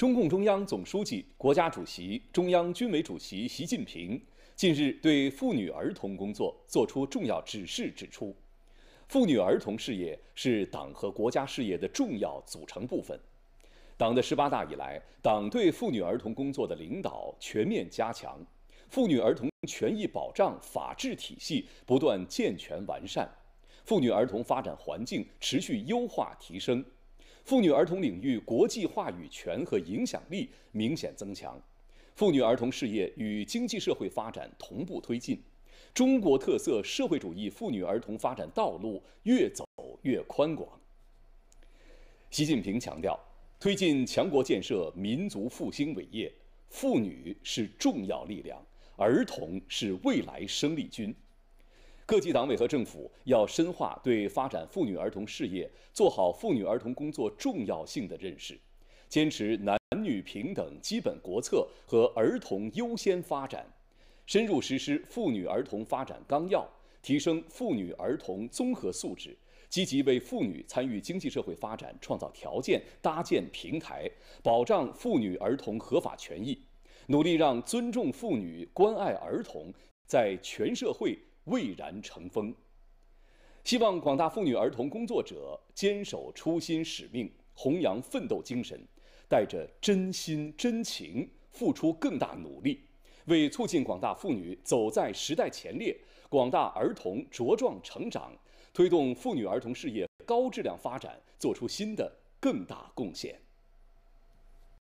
中共中央总书记、国家主席、中央军委主席习近平近日对妇女儿童工作作出重要指示，指出，妇女儿童事业是党和国家事业的重要组成部分。党的十八大以来，党对妇女儿童工作的领导全面加强，妇女儿童权益保障法治体系不断健全完善，妇女儿童发展环境持续优化提升。妇女儿童领域国际话语权和影响力明显增强，妇女儿童事业与经济社会发展同步推进，中国特色社会主义妇女儿童发展道路越走越宽广。习近平强调，推进强国建设、民族复兴伟业，妇女是重要力量，儿童是未来生力军。各级党委和政府要深化对发展妇女儿童事业、做好妇女儿童工作重要性的认识，坚持男女平等基本国策和儿童优先发展，深入实施妇女儿童发展纲要，提升妇女儿童综合素质，积极为妇女参与经济社会发展创造条件、搭建平台，保障妇女儿童合法权益，努力让尊重妇女、关爱儿童在全社会。蔚然成风。希望广大妇女儿童工作者坚守初心使命，弘扬奋斗精神，带着真心真情，付出更大努力，为促进广大妇女走在时代前列，广大儿童茁壮成长，推动妇女儿童事业高质量发展，做出新的更大贡献。